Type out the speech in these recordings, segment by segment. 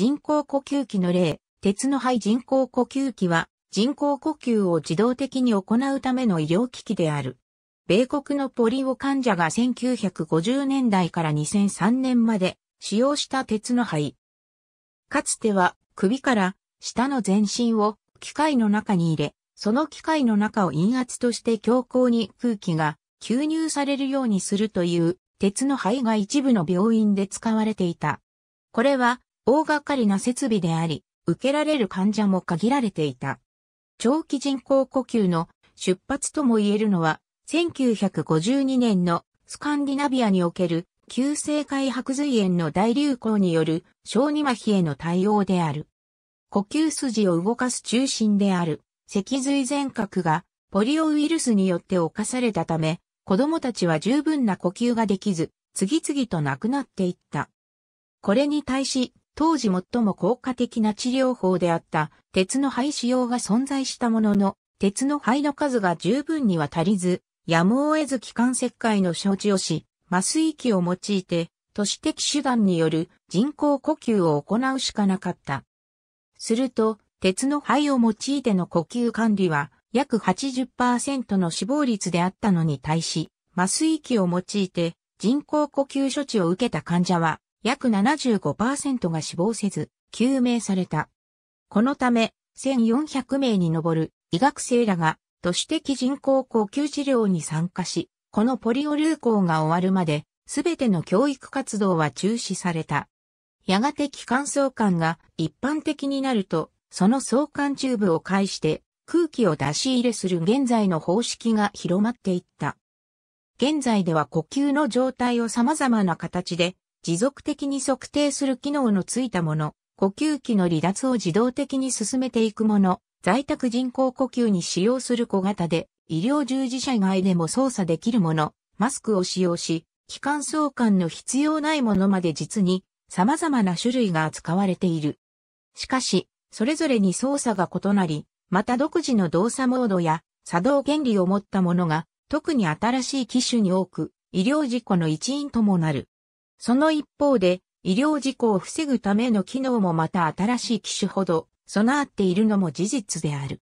人工呼吸器の例、鉄の肺人工呼吸器は人工呼吸を自動的に行うための医療機器である。米国のポリオ患者が1950年代から2003年まで使用した鉄の肺。かつては首から下の全身を機械の中に入れ、その機械の中を陰圧として強行に空気が吸入されるようにするという鉄の肺が一部の病院で使われていた。これは大掛かりな設備であり、受けられる患者も限られていた。長期人工呼吸の出発とも言えるのは、1952年のスカンディナビアにおける急性開白髄炎の大流行による小児麻痺への対応である。呼吸筋を動かす中心である脊髄全核がポリオウイルスによって侵されたため、子供たちは十分な呼吸ができず、次々と亡くなっていった。これに対し、当時最も効果的な治療法であった鉄の肺使用が存在したものの、鉄の肺の数が十分には足りず、やむを得ず気管切開の処置をし、麻酔器を用いて、都市的手段による人工呼吸を行うしかなかった。すると、鉄の肺を用いての呼吸管理は約80%の死亡率であったのに対し、麻酔器を用いて人工呼吸処置を受けた患者は約75%が死亡せず、救命された。このため、1400名に上る医学生らが都市的人工呼吸治療に参加し、このポリオ流行が終わるまで、すべての教育活動は中止された。やがて気管相関が一般的になると、その相関チューブを介して空気を出し入れする現在の方式が広まっていった。現在では呼吸の状態を様々な形で持続的に測定する機能のついたもの、呼吸器の離脱を自動的に進めていくもの、在宅人工呼吸に使用する小型で、医療従事者以外でも操作できるもの、マスクを使用し、気管相関の必要ないものまで実に様々な種類が扱われている。しかし、それぞれに操作が異なり、また独自の動作モードや作動原理を持ったものが、特に新しい機種に多く、医療事故の一因ともなる。その一方で、医療事故を防ぐための機能もまた新しい機種ほど備わっているのも事実である。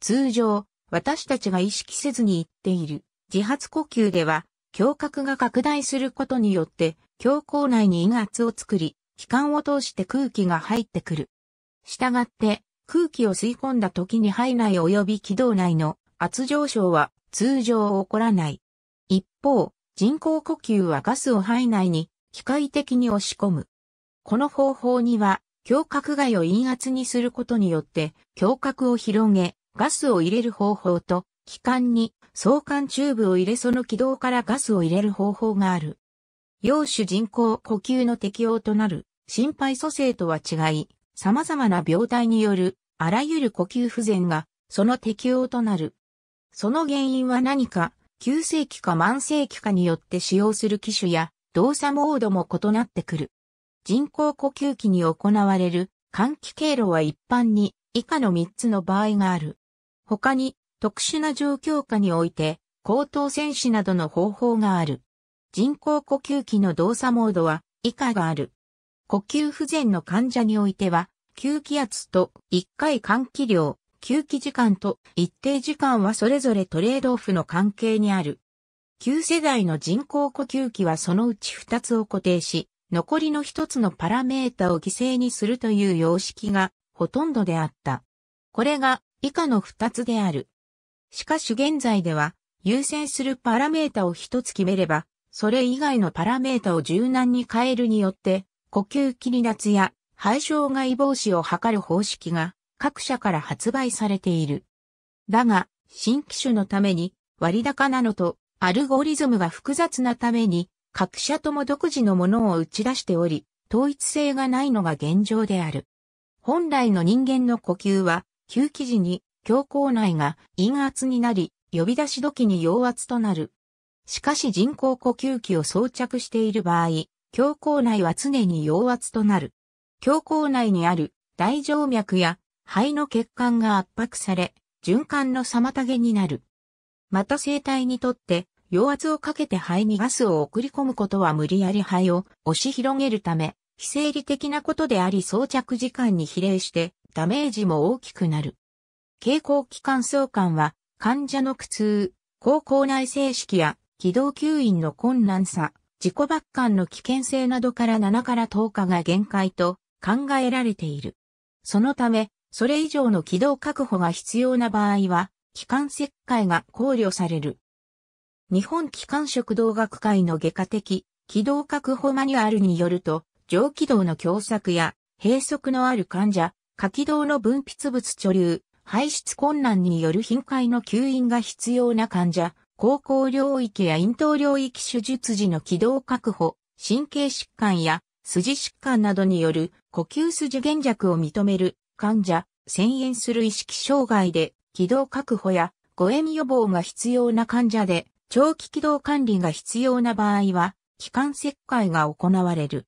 通常、私たちが意識せずに言っている自発呼吸では、胸郭が拡大することによって、胸口内に威圧を作り、気管を通して空気が入ってくる。したがって、空気を吸い込んだ時に肺内及び気道内の圧上昇は通常起こらない。一方、人工呼吸はガスを肺内に機械的に押し込む。この方法には、胸郭外を陰圧にすることによって、胸郭を広げ、ガスを入れる方法と、気管に相関チューブを入れその軌道からガスを入れる方法がある。陽種人工呼吸の適用となる心肺蘇生とは違い、様々な病態によるあらゆる呼吸不全がその適用となる。その原因は何か、急性期か慢性期かによって使用する機種や動作モードも異なってくる。人工呼吸器に行われる換気経路は一般に以下の3つの場合がある。他に特殊な状況下において高等戦士などの方法がある。人工呼吸器の動作モードは以下がある。呼吸不全の患者においては、吸気圧と1回換気量、吸気時間と一定時間はそれぞれトレードオフの関係にある。旧世代の人工呼吸器はそのうち2つを固定し、残りの1つのパラメータを犠牲にするという様式がほとんどであった。これが以下の2つである。しかし現在では、優先するパラメータを1つ決めれば、それ以外のパラメータを柔軟に変えるによって、呼吸器離脱や肺障害防止を図る方式が各社から発売されている。だが、新機種のために割高なのとアルゴリズムが複雑なために、各社とも独自のものを打ち出しており、統一性がないのが現状である。本来の人間の呼吸は、吸気時に、強行内が陰圧になり、呼び出し時に陽圧となる。しかし人工呼吸器を装着している場合、強行内は常に陽圧となる。強行内にある大静脈や肺の血管が圧迫され、循環の妨げになる。また生体にとって陽圧をかけて肺にガスを送り込むことは無理やり肺を押し広げるため、非生理的なことであり装着時間に比例してダメージも大きくなる。蛍光器官相関は患者の苦痛、高校内静式や軌道吸引の困難さ、自己抜管の危険性などから7から10日が限界と考えられている。そのため、それ以上の軌道確保が必要な場合は、気管切開が考慮される。日本機関食道学会の外科的、軌道確保マニュアルによると、上気道の狭窄や閉塞のある患者、下気道の分泌物貯留、排出困難による頻回の吸引が必要な患者、高校領域や咽頭領域手術時の気道確保、神経疾患や筋疾患などによる呼吸筋減弱を認める患者、遷延する意識障害で気道確保や誤嚥予防が必要な患者で長期軌道管理が必要な場合は、機関切開が行われる。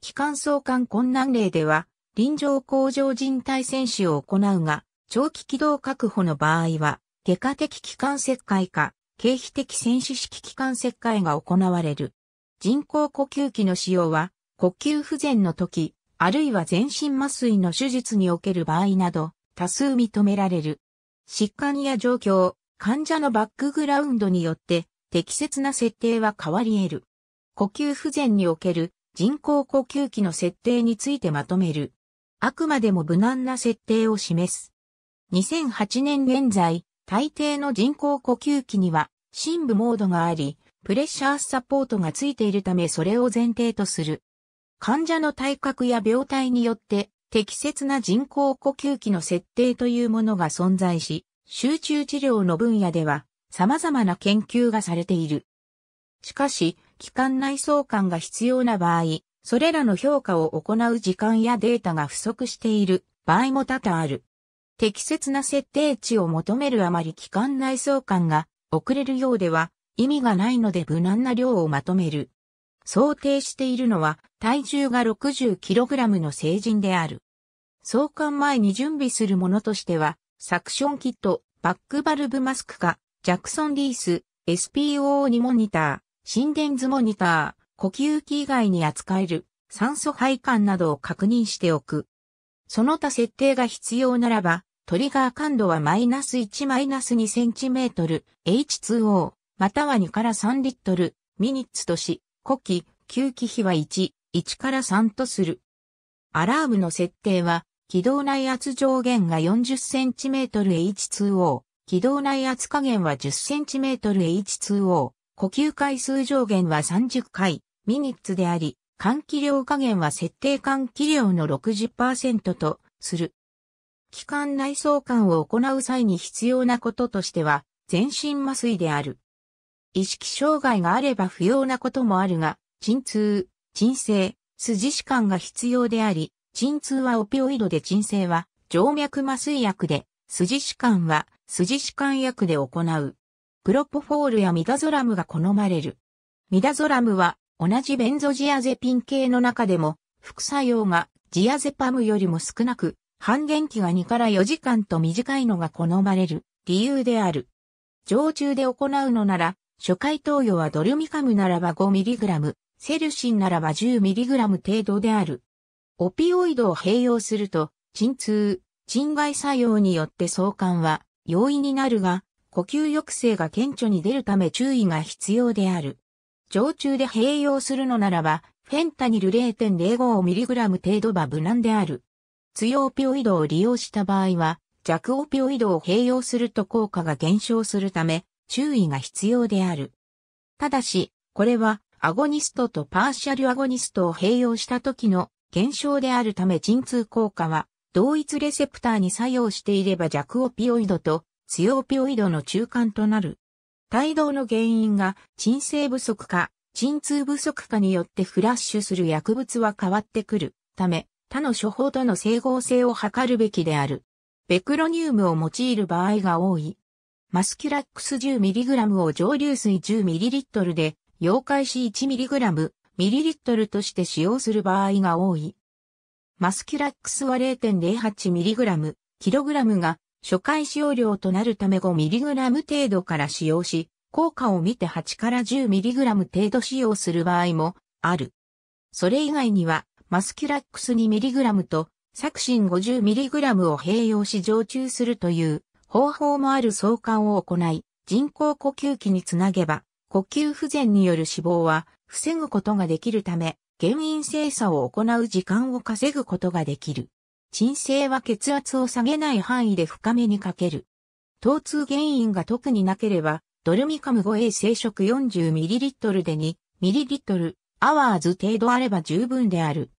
機関相関困難例では、臨場向上人体選手を行うが、長期軌道確保の場合は、外科的機関切開か、経費的選手式機関切開が行われる。人工呼吸器の使用は、呼吸不全の時、あるいは全身麻酔の手術における場合など、多数認められる。疾患や状況、患者のバックグラウンドによって適切な設定は変わり得る。呼吸不全における人工呼吸器の設定についてまとめる。あくまでも無難な設定を示す。2008年現在、大抵の人工呼吸器には、深部モードがあり、プレッシャーサポートがついているためそれを前提とする。患者の体格や病態によって、適切な人工呼吸器の設定というものが存在し、集中治療の分野では様々な研究がされている。しかし、期間内相関が必要な場合、それらの評価を行う時間やデータが不足している場合も多々ある。適切な設定値を求めるあまり期間内相関が遅れるようでは意味がないので無難な量をまとめる。想定しているのは体重が 60kg の成人である。相関前に準備するものとしてはサクションキット、バックバルブマスク化、ジャクソンリース、SPO2 モニター、心電図モニター、呼吸器以外に扱える酸素配管などを確認しておく。その他設定が必要ならば、トリガー感度はマイナス1マイナス2センチメートル、H2O、または2から3リットル、ミニッツとし、呼気、吸気比は1、1から3とする。アラームの設定は、軌道内圧上限が 40cm H2O、軌道内圧下限は 10cm H2O、呼吸回数上限は30回、ミニッツであり、換気量下限は設定換気量の60%とする。気管内相関を行う際に必要なこととしては、全身麻酔である。意識障害があれば不要なこともあるが、鎮痛、鎮静、筋弛緩が必要であり、鎮痛はオピオイドで鎮静は静脈麻酔薬で、筋弛緩は筋弛緩薬で行う。プロポフォールやミダゾラムが好まれる。ミダゾラムは同じベンゾジアゼピン系の中でも副作用がジアゼパムよりも少なく、半減期が2から4時間と短いのが好まれる理由である。常駐で行うのなら、初回投与はドルミカムならば 5mg、セルシンならば 10mg 程度である。オピオイドを併用すると、鎮痛、鎮外作用によって相関は容易になるが、呼吸抑制が顕著に出るため注意が必要である。常駐で併用するのならば、フェンタニル 0.05mg 程度は無難である。強オピオイドを利用した場合は、弱オピオイドを併用すると効果が減少するため、注意が必要である。ただし、これは、アゴニストとパーシャルアゴニストを併用した時の減少であるため鎮痛効果は、同一レセプターに作用していれば弱オピオイドと強オピオイドの中間となる。帯同の原因が鎮静不足か、鎮痛不足かによってフラッシュする薬物は変わってくるため、他の処方との整合性を図るべきである。ベクロニウムを用いる場合が多い。マスキュラックス 10mg を蒸留水 10ml で、溶解し 1mg、ミリリットルとして使用する場合が多い。マスキュラックスは 0.08mg、kg が初回使用量となるため5ミリグラム程度から使用し、効果を見て8から 10mg 程度使用する場合もある。それ以外には、マスキュラックス2ラムとサクシン 50mg を併用し常駐するという方法もある相関を行い、人工呼吸器につなげば、呼吸不全による死亡は防ぐことができるため、原因精査を行う時間を稼ぐことができる。鎮静は血圧を下げない範囲で深めにかける。疼痛原因が特になければ、ドルミカム 5A 生食 40ml で 2ml アワーズ程度あれば十分である。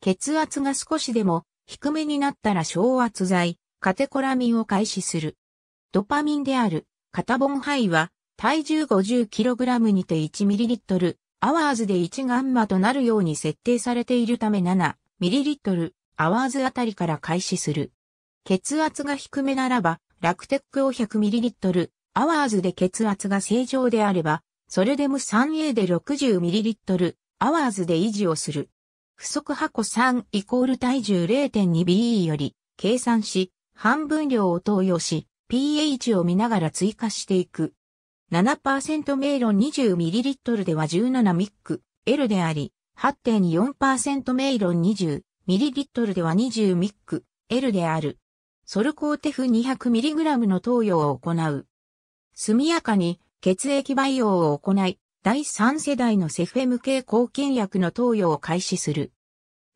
血圧が少しでも低めになったら昇圧剤、カテコラミンを開始する。ドパミンである、カタボンハイは体重 50kg にて 1ml アワーズで1ガンマとなるように設定されているため 7ml アワーズあたりから開始する。血圧が低めならば、ラクテックを 100ml アワーズで血圧が正常であれば、それでも 3A で 60ml アワーズで維持をする。不足箱3イコール体重 0.2BE より計算し、半分量を投与し、pH を見ながら追加していく。7%メイロン 20ml では17ミック L であり、8.4%メイロン 20ml では20ミック L である。ソルコーテフ 200mg の投与を行う。速やかに血液培養を行い、第3世代のセフェム系抗菌薬の投与を開始する。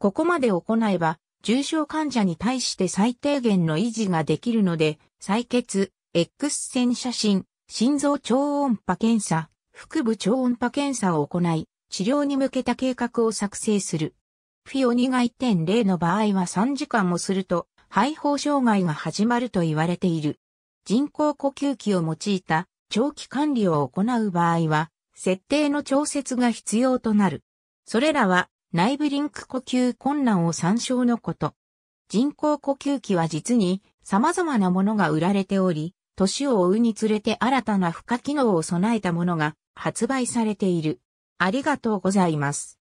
ここまで行えば、重症患者に対して最低限の維持ができるので、採血、X 線写真、心臓超音波検査、腹部超音波検査を行い、治療に向けた計画を作成する。フィオニが1.0の場合は3時間もすると、肺胞障害が始まると言われている。人工呼吸器を用いた長期管理を行う場合は、設定の調節が必要となる。それらは内部リンク呼吸困難を参照のこと。人工呼吸器は実に様々なものが売られており、年を追うにつれて新たな付加機能を備えたものが発売されている。ありがとうございます。